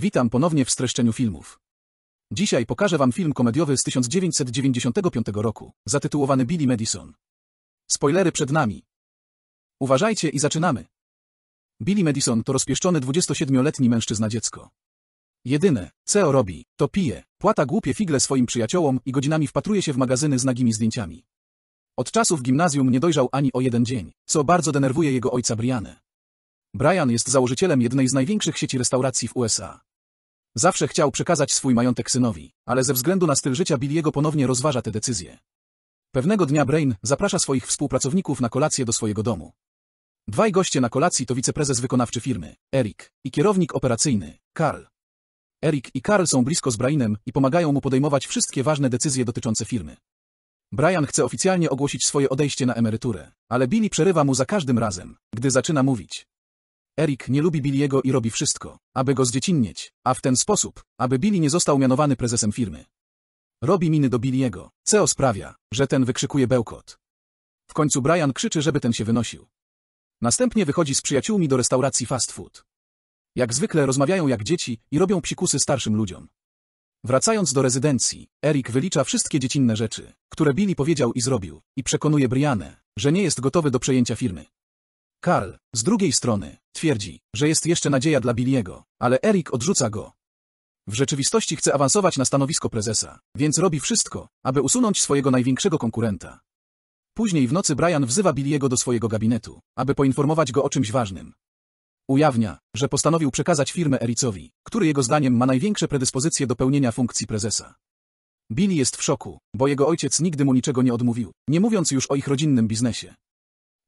Witam ponownie w streszczeniu filmów. Dzisiaj pokażę Wam film komediowy z 1995 roku, zatytułowany Billy Madison. Spoilery przed nami. Uważajcie i zaczynamy. Billy Madison to rozpieszczony 27-letni mężczyzna dziecko. Jedyne, co robi, to pije, płata głupie figle swoim przyjaciołom i godzinami wpatruje się w magazyny z nagimi zdjęciami. Od czasów gimnazjum nie dojrzał ani o jeden dzień, co bardzo denerwuje jego ojca Brianę. Brian jest założycielem jednej z największych sieci restauracji w USA. Zawsze chciał przekazać swój majątek synowi, ale ze względu na styl życia Billiego ponownie rozważa te decyzje. Pewnego dnia Brain zaprasza swoich współpracowników na kolację do swojego domu. Dwaj goście na kolacji to wiceprezes wykonawczy firmy, Eric i kierownik operacyjny, Karl. Eric i Karl są blisko z Brainem i pomagają mu podejmować wszystkie ważne decyzje dotyczące firmy. Brian chce oficjalnie ogłosić swoje odejście na emeryturę, ale Billy przerywa mu za każdym razem, gdy zaczyna mówić. Erik nie lubi Billiego i robi wszystko, aby go zdziecinnieć, a w ten sposób, aby Billy nie został mianowany prezesem firmy. Robi miny do Billiego, co sprawia, że ten wykrzykuje bełkot. W końcu Brian krzyczy, żeby ten się wynosił. Następnie wychodzi z przyjaciółmi do restauracji fast food. Jak zwykle rozmawiają jak dzieci i robią psikusy starszym ludziom. Wracając do rezydencji, Erik wylicza wszystkie dziecinne rzeczy, które Billy powiedział i zrobił, i przekonuje Brianę, że nie jest gotowy do przejęcia firmy. Karl, z drugiej strony, twierdzi, że jest jeszcze nadzieja dla Billiego, ale Erik odrzuca go. W rzeczywistości chce awansować na stanowisko prezesa, więc robi wszystko, aby usunąć swojego największego konkurenta. Później w nocy Brian wzywa Billiego do swojego gabinetu, aby poinformować go o czymś ważnym. Ujawnia, że postanowił przekazać firmę Ericowi, który jego zdaniem ma największe predyspozycje do pełnienia funkcji prezesa. Billy jest w szoku, bo jego ojciec nigdy mu niczego nie odmówił, nie mówiąc już o ich rodzinnym biznesie.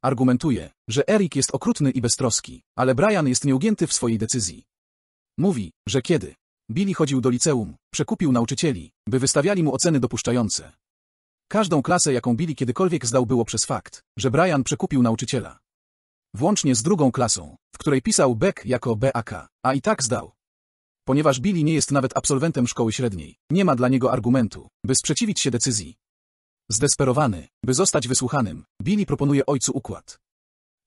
Argumentuje, że Eric jest okrutny i beztroski, ale Brian jest nieugięty w swojej decyzji. Mówi, że kiedy Billy chodził do liceum, przekupił nauczycieli, by wystawiali mu oceny dopuszczające. Każdą klasę, jaką Billy kiedykolwiek zdał, było przez fakt, że Brian przekupił nauczyciela. Włącznie z drugą klasą, w której pisał Beck jako BAK, a i tak zdał. Ponieważ Billy nie jest nawet absolwentem szkoły średniej, nie ma dla niego argumentu, by sprzeciwić się decyzji, Zdesperowany, by zostać wysłuchanym, Billy proponuje ojcu układ.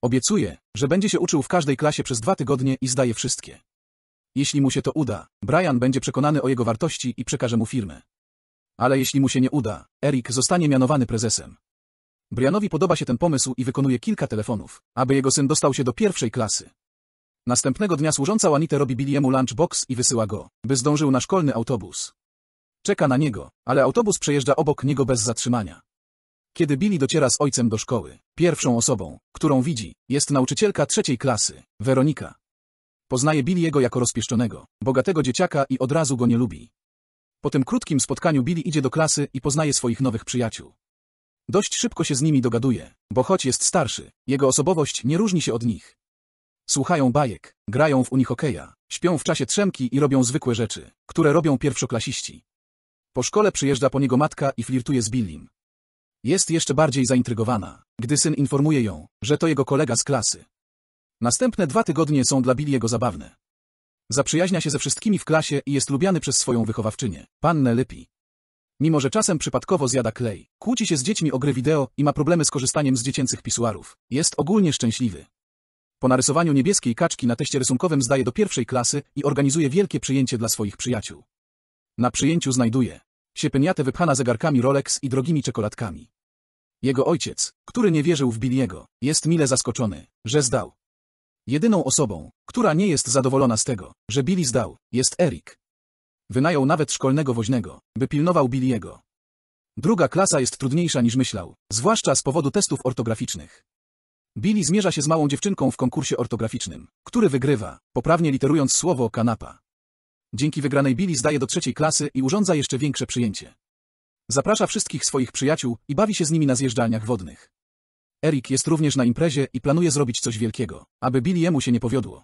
Obiecuje, że będzie się uczył w każdej klasie przez dwa tygodnie i zdaje wszystkie. Jeśli mu się to uda, Brian będzie przekonany o jego wartości i przekaże mu firmę. Ale jeśli mu się nie uda, Eric zostanie mianowany prezesem. Brianowi podoba się ten pomysł i wykonuje kilka telefonów, aby jego syn dostał się do pierwszej klasy. Następnego dnia służąca Juanita robi Billiemu lunchbox i wysyła go, by zdążył na szkolny autobus. Czeka na niego, ale autobus przejeżdża obok niego bez zatrzymania. Kiedy Billy dociera z ojcem do szkoły, pierwszą osobą, którą widzi, jest nauczycielka trzeciej klasy, Weronika. Poznaje Billy'ego jako rozpieszczonego, bogatego dzieciaka i od razu go nie lubi. Po tym krótkim spotkaniu Billy idzie do klasy i poznaje swoich nowych przyjaciół. Dość szybko się z nimi dogaduje, bo choć jest starszy, jego osobowość nie różni się od nich. Słuchają bajek, grają w unihokeja, śpią w czasie trzemki i robią zwykłe rzeczy, które robią pierwszoklasiści. Po szkole przyjeżdża po niego matka i flirtuje z Billim. Jest jeszcze bardziej zaintrygowana, gdy syn informuje ją, że to jego kolega z klasy. Następne dwa tygodnie są dla Billiego zabawne. Zaprzyjaźnia się ze wszystkimi w klasie i jest lubiany przez swoją wychowawczynię, pannę Lepi. Mimo, że czasem przypadkowo zjada klej, kłóci się z dziećmi o gry wideo i ma problemy z korzystaniem z dziecięcych pisuarów, jest ogólnie szczęśliwy. Po narysowaniu niebieskiej kaczki na teście rysunkowym zdaje do pierwszej klasy i organizuje wielkie przyjęcie dla swoich przyjaciół. Na przyjęciu znajduje się peniatę wypchana zegarkami Rolex i drogimi czekoladkami. Jego ojciec, który nie wierzył w Billiego, jest mile zaskoczony, że zdał. Jedyną osobą, która nie jest zadowolona z tego, że Billy zdał, jest Erik. Wynajął nawet szkolnego woźnego, by pilnował Billiego. Druga klasa jest trudniejsza niż myślał, zwłaszcza z powodu testów ortograficznych. Billy zmierza się z małą dziewczynką w konkursie ortograficznym, który wygrywa, poprawnie literując słowo kanapa. Dzięki wygranej Billy zdaje do trzeciej klasy i urządza jeszcze większe przyjęcie. Zaprasza wszystkich swoich przyjaciół i bawi się z nimi na zjeżdżalniach wodnych. Erik jest również na imprezie i planuje zrobić coś wielkiego, aby Billy'emu się nie powiodło.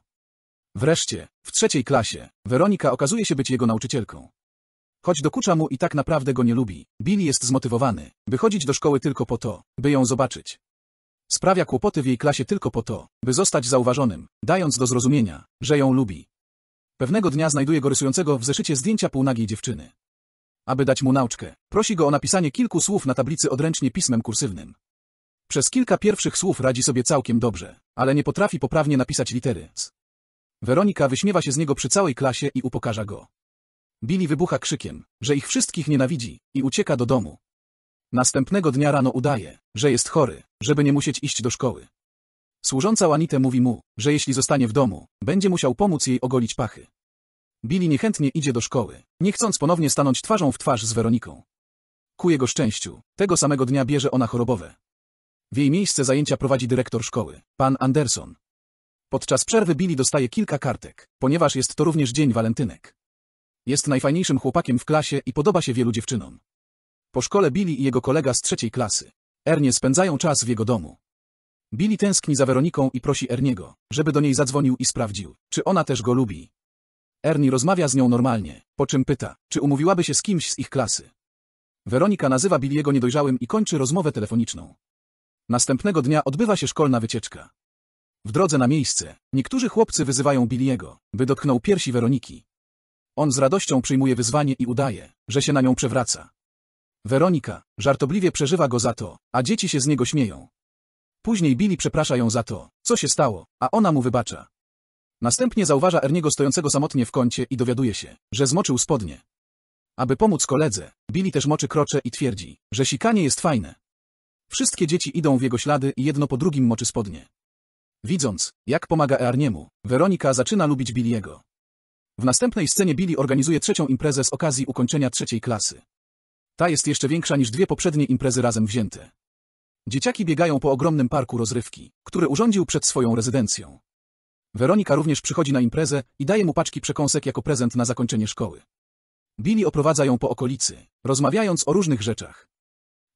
Wreszcie, w trzeciej klasie, Weronika okazuje się być jego nauczycielką. Choć dokucza mu i tak naprawdę go nie lubi, Billy jest zmotywowany, by chodzić do szkoły tylko po to, by ją zobaczyć. Sprawia kłopoty w jej klasie tylko po to, by zostać zauważonym, dając do zrozumienia, że ją lubi. Pewnego dnia znajduje go rysującego w zeszycie zdjęcia półnagiej dziewczyny. Aby dać mu nauczkę, prosi go o napisanie kilku słów na tablicy odręcznie pismem kursywnym. Przez kilka pierwszych słów radzi sobie całkiem dobrze, ale nie potrafi poprawnie napisać litery Weronika wyśmiewa się z niego przy całej klasie i upokarza go. Billy wybucha krzykiem, że ich wszystkich nienawidzi i ucieka do domu. Następnego dnia rano udaje, że jest chory, żeby nie musieć iść do szkoły. Służąca Juanite mówi mu, że jeśli zostanie w domu, będzie musiał pomóc jej ogolić pachy. Billy niechętnie idzie do szkoły, nie chcąc ponownie stanąć twarzą w twarz z Weroniką. Ku jego szczęściu, tego samego dnia bierze ona chorobowe. W jej miejsce zajęcia prowadzi dyrektor szkoły, pan Anderson. Podczas przerwy Billy dostaje kilka kartek, ponieważ jest to również dzień walentynek. Jest najfajniejszym chłopakiem w klasie i podoba się wielu dziewczynom. Po szkole Billy i jego kolega z trzeciej klasy, Ernie spędzają czas w jego domu. Billy tęskni za Weroniką i prosi Erniego, żeby do niej zadzwonił i sprawdził, czy ona też go lubi. Ernie rozmawia z nią normalnie, po czym pyta, czy umówiłaby się z kimś z ich klasy. Weronika nazywa Billiego niedojrzałym i kończy rozmowę telefoniczną. Następnego dnia odbywa się szkolna wycieczka. W drodze na miejsce, niektórzy chłopcy wyzywają Billiego, by dotknął piersi Weroniki. On z radością przyjmuje wyzwanie i udaje, że się na nią przewraca. Weronika żartobliwie przeżywa go za to, a dzieci się z niego śmieją. Później Billy przeprasza ją za to, co się stało, a ona mu wybacza. Następnie zauważa Erniego stojącego samotnie w kącie i dowiaduje się, że zmoczył spodnie. Aby pomóc koledze, Billy też moczy krocze i twierdzi, że sikanie jest fajne. Wszystkie dzieci idą w jego ślady i jedno po drugim moczy spodnie. Widząc, jak pomaga Earniemu, Weronika zaczyna lubić Billiego. W następnej scenie Billy organizuje trzecią imprezę z okazji ukończenia trzeciej klasy. Ta jest jeszcze większa niż dwie poprzednie imprezy razem wzięte. Dzieciaki biegają po ogromnym parku rozrywki, który urządził przed swoją rezydencją. Weronika również przychodzi na imprezę i daje mu paczki przekąsek jako prezent na zakończenie szkoły. Billy oprowadza ją po okolicy, rozmawiając o różnych rzeczach.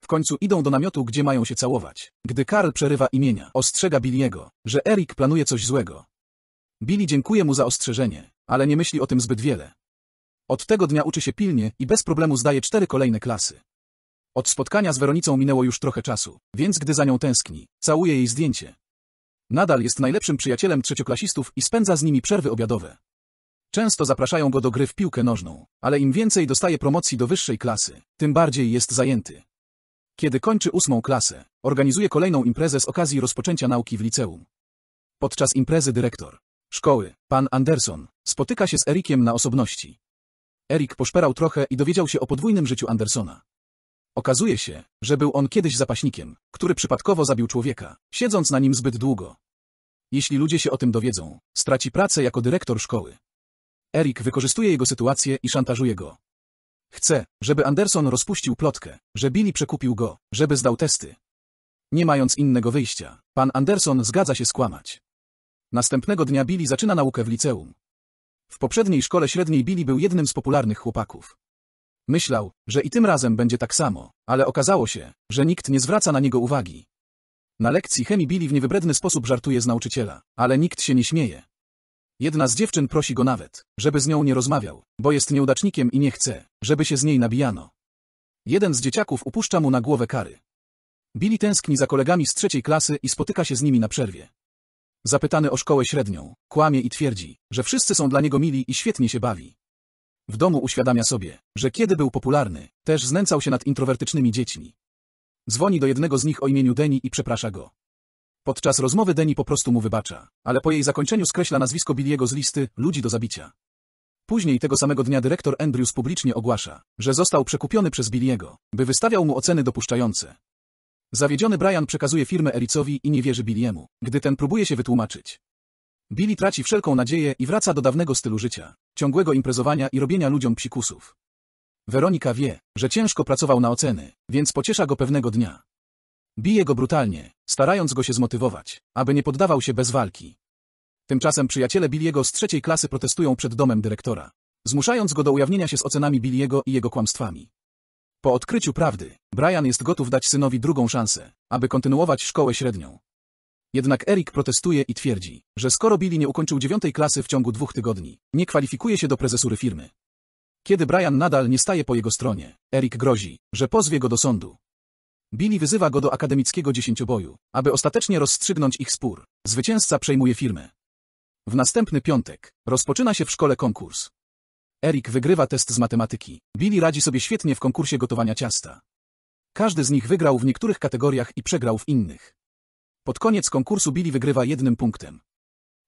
W końcu idą do namiotu, gdzie mają się całować. Gdy Karl przerywa imienia, ostrzega Billiego, że Erik planuje coś złego. Billy dziękuje mu za ostrzeżenie, ale nie myśli o tym zbyt wiele. Od tego dnia uczy się pilnie i bez problemu zdaje cztery kolejne klasy. Od spotkania z Weronicą minęło już trochę czasu, więc gdy za nią tęskni, całuje jej zdjęcie. Nadal jest najlepszym przyjacielem trzecioklasistów i spędza z nimi przerwy obiadowe. Często zapraszają go do gry w piłkę nożną, ale im więcej dostaje promocji do wyższej klasy, tym bardziej jest zajęty. Kiedy kończy ósmą klasę, organizuje kolejną imprezę z okazji rozpoczęcia nauki w liceum. Podczas imprezy dyrektor szkoły, pan Anderson, spotyka się z Erikiem na osobności. Erik poszperał trochę i dowiedział się o podwójnym życiu Andersona. Okazuje się, że był on kiedyś zapaśnikiem, który przypadkowo zabił człowieka, siedząc na nim zbyt długo. Jeśli ludzie się o tym dowiedzą, straci pracę jako dyrektor szkoły. Erik wykorzystuje jego sytuację i szantażuje go. Chce, żeby Anderson rozpuścił plotkę, że Billy przekupił go, żeby zdał testy. Nie mając innego wyjścia, pan Anderson zgadza się skłamać. Następnego dnia Billy zaczyna naukę w liceum. W poprzedniej szkole średniej Billy był jednym z popularnych chłopaków. Myślał, że i tym razem będzie tak samo, ale okazało się, że nikt nie zwraca na niego uwagi. Na lekcji chemii Billy w niewybredny sposób żartuje z nauczyciela, ale nikt się nie śmieje. Jedna z dziewczyn prosi go nawet, żeby z nią nie rozmawiał, bo jest nieudacznikiem i nie chce, żeby się z niej nabijano. Jeden z dzieciaków upuszcza mu na głowę kary. Billy tęskni za kolegami z trzeciej klasy i spotyka się z nimi na przerwie. Zapytany o szkołę średnią, kłamie i twierdzi, że wszyscy są dla niego mili i świetnie się bawi. W domu uświadamia sobie, że kiedy był popularny, też znęcał się nad introwertycznymi dziećmi. Dzwoni do jednego z nich o imieniu Deni i przeprasza go. Podczas rozmowy Deni po prostu mu wybacza, ale po jej zakończeniu skreśla nazwisko Billiego z listy ludzi do zabicia. Później tego samego dnia dyrektor Andrews publicznie ogłasza, że został przekupiony przez Billiego, by wystawiał mu oceny dopuszczające. Zawiedziony Brian przekazuje firmę Ericowi i nie wierzy Billiemu, gdy ten próbuje się wytłumaczyć. Billy traci wszelką nadzieję i wraca do dawnego stylu życia, ciągłego imprezowania i robienia ludziom psikusów. Weronika wie, że ciężko pracował na oceny, więc pociesza go pewnego dnia. Bije go brutalnie, starając go się zmotywować, aby nie poddawał się bez walki. Tymczasem przyjaciele Billiego z trzeciej klasy protestują przed domem dyrektora, zmuszając go do ujawnienia się z ocenami Billiego i jego kłamstwami. Po odkryciu prawdy, Brian jest gotów dać synowi drugą szansę, aby kontynuować szkołę średnią, jednak Erik protestuje i twierdzi, że skoro Billy nie ukończył dziewiątej klasy w ciągu dwóch tygodni, nie kwalifikuje się do prezesury firmy. Kiedy Brian nadal nie staje po jego stronie, Erik grozi, że pozwie go do sądu. Billy wyzywa go do akademickiego dziesięcioboju, aby ostatecznie rozstrzygnąć ich spór. Zwycięzca przejmuje firmę. W następny piątek rozpoczyna się w szkole konkurs. Erik wygrywa test z matematyki. Billy radzi sobie świetnie w konkursie gotowania ciasta. Każdy z nich wygrał w niektórych kategoriach i przegrał w innych. Pod koniec konkursu Billy wygrywa jednym punktem.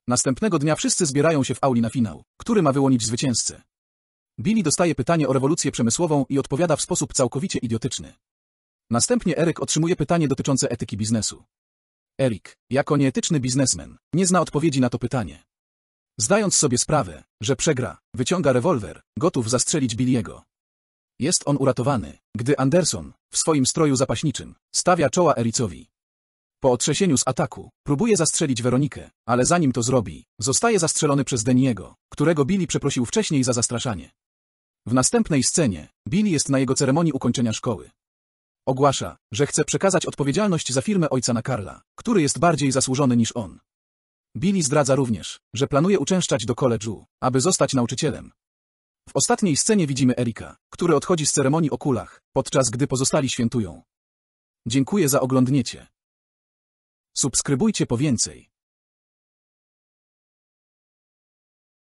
Następnego dnia wszyscy zbierają się w auli na finał, który ma wyłonić zwycięzcę. Billy dostaje pytanie o rewolucję przemysłową i odpowiada w sposób całkowicie idiotyczny. Następnie Eric otrzymuje pytanie dotyczące etyki biznesu. Eric, jako nieetyczny biznesmen, nie zna odpowiedzi na to pytanie. Zdając sobie sprawę, że przegra, wyciąga rewolwer, gotów zastrzelić Billy'ego. Jest on uratowany, gdy Anderson, w swoim stroju zapaśniczym, stawia czoła Ericowi. Po otrzesieniu z ataku, próbuje zastrzelić Weronikę, ale zanim to zrobi, zostaje zastrzelony przez Deniego, którego Billy przeprosił wcześniej za zastraszanie. W następnej scenie, Billy jest na jego ceremonii ukończenia szkoły. Ogłasza, że chce przekazać odpowiedzialność za firmę ojca na Karla, który jest bardziej zasłużony niż on. Billy zdradza również, że planuje uczęszczać do college'u, aby zostać nauczycielem. W ostatniej scenie widzimy Erika, który odchodzi z ceremonii o kulach, podczas gdy pozostali świętują. Dziękuję za oglądnięcie. Subskrybujcie po więcej.